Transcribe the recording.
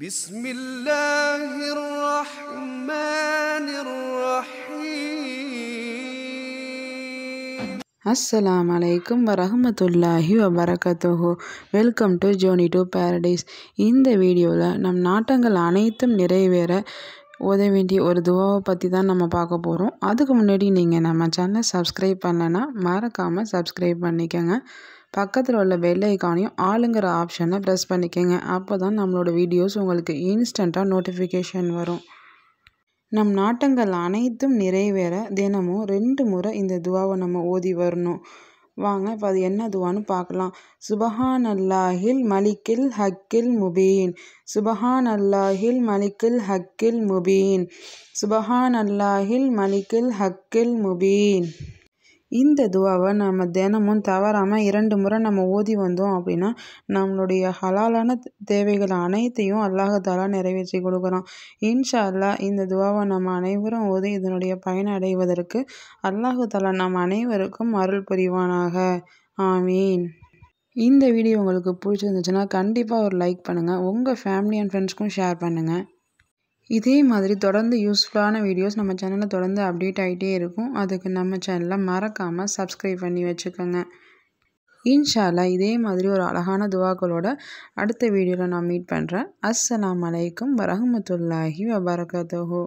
بسم الله الرحمن الرحيم அஸ்ஸலாம் அலைக்கும் الله وبركاته welcome to journey to Paradise இந்த வீடியோவில் நம் நாட்டங்கள் அனைத்தும் நிறைவேற ஓத வேண்டிய ஒரு துவாவை பற்றி தான் நம்ம பார்க்க போகிறோம் அதுக்கு முன்னாடி நீங்கள் நம்ம சேனலை சப்ஸ்கிரைப் பண்ணலைன்னா மறக்காமல் சப்ஸ்கிரைப் பண்ணிக்கோங்க பக்கத்தில் உள்ள வெள்ளைக்கானையும் ஆளுங்கிற ஆப்ஷனை ப்ரெஸ் பண்ணிக்கோங்க அப்போ தான் நம்மளோட வீடியோஸ் உங்களுக்கு இன்ஸ்டண்ட்டாக நோட்டிஃபிகேஷன் வரும் நம் நாட்டங்கள் அனைத்தும் நிறைவேற தினமும் ரெண்டு முறை இந்த துவாவை நம்ம ஓதி வரணும் வாங்க இப்போ அது என்ன துவான்னு பார்க்கலாம் சுபஹான் அல்லாஹில் மலிக்கில் ஹக்கில் முபீன் சுபஹான் அல்லாஹில் மலிக்கில் ஹக்கில் முபீன் சுபஹான் அல்லாஹில் மலிக்கில் ஹக்கில் முபீன் இந்த துவாவை நம்ம தினமும் தவறாமல் இரண்டு முறை நம்ம ஓதி வந்தோம் அப்படின்னா நம்மளுடைய ஹலாலான தேவைகள் அனைத்தையும் அல்லாஹாலா நிறைவேற்றி கொடுக்குறோம் இன்ஷா அல்லா இந்த துவாவை நம்ம அனைவரும் ஓதி இதனுடைய பயனை அடைவதற்கு அல்லாஹாலா நம் அனைவருக்கும் அருள் புரிவானாக ஆமீன் இந்த வீடியோ உங்களுக்கு பிடிச்சிருந்துச்சுன்னா கண்டிப்பாக ஒரு லைக் பண்ணுங்கள் உங்கள் ஃபேமிலி அண்ட் ஃப்ரெண்ட்ஸ்க்கும் ஷேர் பண்ணுங்கள் இதே மாதிரி தொடர்ந்து யூஸ்ஃபுல்லான வீடியோஸ் நம்ம சேனலில் தொடர்ந்து அப்டேட் ஆகிட்டே இருக்கும் அதுக்கு நம்ம சேனலை மறக்காமல் சப்ஸ்கிரைப் பண்ணி வச்சுக்கோங்க இன்ஷால்லா இதே மாதிரி ஒரு அழகான துவாக்களோட அடுத்த வீடியோவில் நான் மீட் பண்ணுறேன் அஸ்ஸலாம் அலைக்கும் வரமத்துல்லாஹி வபரகதோ